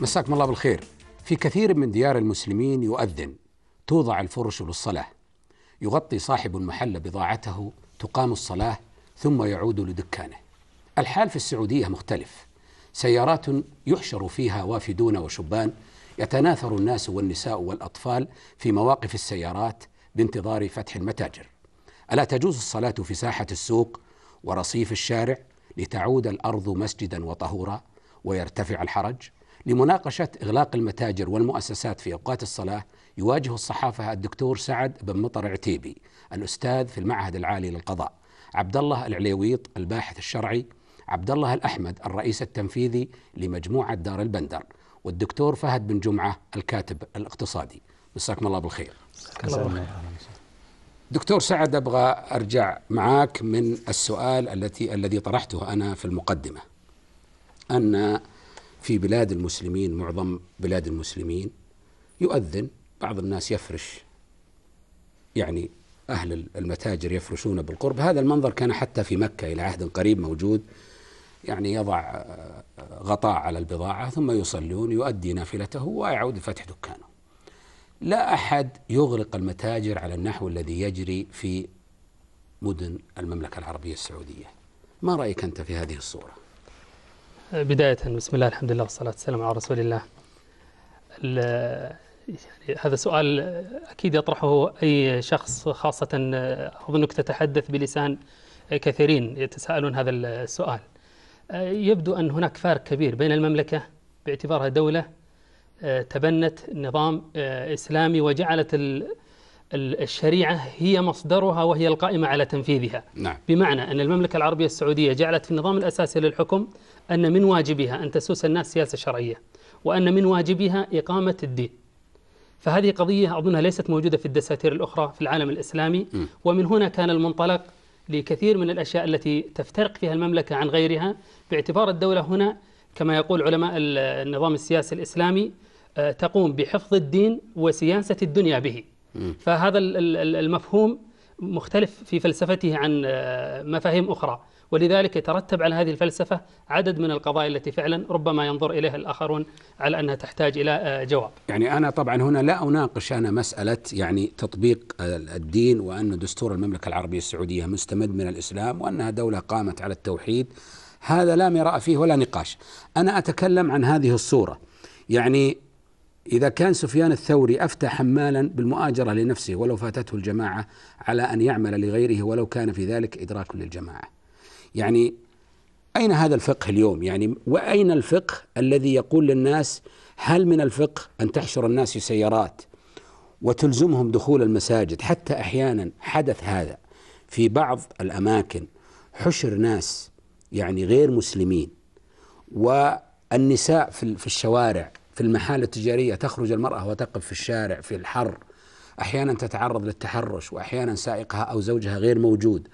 مساكم الله بالخير في كثير من ديار المسلمين يؤذن توضع الفرش للصلاة يغطي صاحب المحل بضاعته تقام الصلاة ثم يعود لدكانه الحال في السعودية مختلف سيارات يحشر فيها وافدون وشبان يتناثر الناس والنساء والأطفال في مواقف السيارات بانتظار فتح المتاجر ألا تجوز الصلاة في ساحة السوق ورصيف الشارع لتعود الأرض مسجدا وطهورا ويرتفع الحرج؟ لمناقشة إغلاق المتاجر والمؤسسات في أوقات الصلاة يواجه الصحافة الدكتور سعد بن مطر عتيبي الأستاذ في المعهد العالي للقضاء عبد الله العليويط الباحث الشرعي عبد الله الأحمد الرئيس التنفيذي لمجموعة دار البندر والدكتور فهد بن جمعة الكاتب الاقتصادي مساكم الله بالخير الله دكتور سعد أبغى أرجع معاك من السؤال التي الذي طرحته أنا في المقدمة أن في بلاد المسلمين معظم بلاد المسلمين يؤذن بعض الناس يفرش يعني أهل المتاجر يفرشون بالقرب هذا المنظر كان حتى في مكة إلى عهد قريب موجود يعني يضع آه، آه، غطاء على البضاعة ثم يصلون يؤدي نافلته ويعود لفتح دكانه لا أحد يغلق المتاجر على النحو الذي يجري في مدن المملكة العربية السعودية ما رأيك أنت في هذه الصورة بداية بسم الله الحمد لله والصلاة والسلام على رسول الله يعني هذا سؤال أكيد يطرحه أي شخص خاصة أظنك تتحدث بلسان كثيرين يتساءلون هذا السؤال يبدو أن هناك فارق كبير بين المملكة باعتبارها دولة تبنت نظام إسلامي وجعلت الشريعة هي مصدرها وهي القائمة على تنفيذها نعم. بمعنى أن المملكة العربية السعودية جعلت في النظام الأساسي للحكم أن من واجبها أن تسوس الناس سياسة شرعية وأن من واجبها إقامة الدين فهذه قضية أظنها ليست موجودة في الدساتير الأخرى في العالم الإسلامي م. ومن هنا كان المنطلق لكثير من الأشياء التي تفترق فيها المملكة عن غيرها باعتبار الدولة هنا كما يقول علماء النظام السياسي الإسلامي آه، تقوم بحفظ الدين وسياسة الدنيا به فهذا المفهوم مختلف في فلسفته عن آه، مفاهيم أخرى ولذلك يترتب على هذه الفلسفة عدد من القضايا التي فعلا ربما ينظر إليها الآخرون على أنها تحتاج إلى آه، جواب يعني أنا طبعا هنا لا أناقش أنا مسألة يعني تطبيق آه، الدين وأن دستور المملكة العربية السعودية مستمد من الإسلام وأنها دولة قامت على التوحيد هذا لا مراء فيه ولا نقاش أنا أتكلم عن هذه الصورة يعني إذا كان سفيان الثوري أفتى حمالا بالمؤاجرة لنفسه ولو فاتته الجماعة على أن يعمل لغيره ولو كان في ذلك إدراك للجماعة يعني أين هذا الفقه اليوم يعني وأين الفقه الذي يقول للناس هل من الفقه أن تحشر الناس في سيارات وتلزمهم دخول المساجد حتى أحيانا حدث هذا في بعض الأماكن حشر ناس يعني غير مسلمين والنساء في الشوارع في المحال التجارية تخرج المرأة وتقف في الشارع في الحر أحيانا تتعرض للتحرش وأحيانا سائقها أو زوجها غير موجود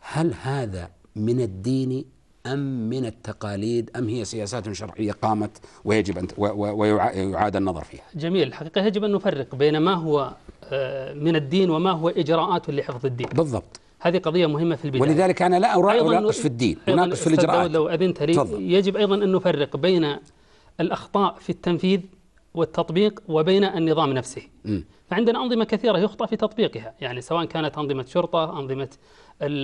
هل هذا من الدين أم من التقاليد أم هي سياسات شرعية قامت ويجب أن ويعاد النظر فيها جميل الحقيقة يجب أن نفرق بين ما هو آه، من الدين وما هو إجراءات لحفظ الدين بالضبط هذه قضية مهمة في البداية ولذلك أنا لا أراقش في الدين أناقش في الإجراءات لو أذنت لي يجب أيضا أن نفرق بين الأخطاء في التنفيذ والتطبيق وبين النظام نفسه م. فعندنا أنظمة كثيرة يخطأ في تطبيقها يعني سواء كانت أنظمة شرطة أنظمة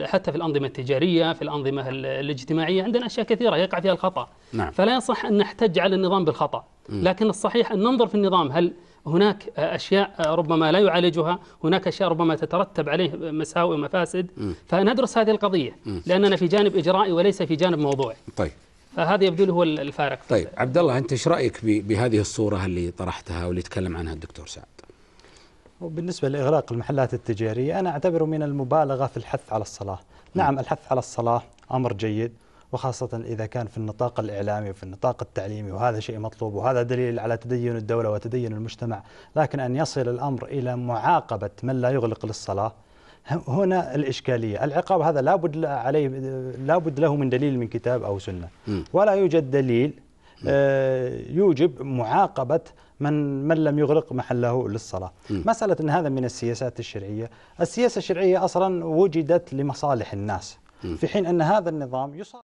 حتى في الأنظمة التجارية في الأنظمة الاجتماعية عندنا أشياء كثيرة يقع فيها الخطأ نعم. فلا يصح أن نحتج على النظام بالخطأ م. لكن الصحيح أن ننظر في النظام هل هناك أشياء ربما لا يعالجها هناك أشياء ربما تترتب عليه مساوئ ومفاسد م. فندرس هذه القضية م. لأننا في جانب إجرائي وليس في جانب موضوعي طيب فهذا يبدو لي هو الفارق طيب عبد الله انت ايش رايك بهذه الصوره اللي طرحتها واللي تكلم عنها الدكتور سعد؟ وبالنسبه لاغلاق المحلات التجاريه انا اعتبره من المبالغه في الحث على الصلاه، نعم،, نعم الحث على الصلاه امر جيد وخاصة إذا كان في النطاق الإعلامي وفي النطاق التعليمي وهذا شيء مطلوب وهذا دليل على تدين الدولة وتدين المجتمع لكن أن يصل الأمر إلى معاقبة من لا يغلق للصلاة هنا الإشكالية العقاب هذا لابد عليه لابد له من دليل من كتاب أو سنة ولا يوجد دليل آه، يوجب معاقبة من من لم يغلق محله للصلاة مسألة أن هذا من السياسات الشرعية السياسة الشرعية أصلا وجدت لمصالح الناس في حين أن هذا النظام يصاب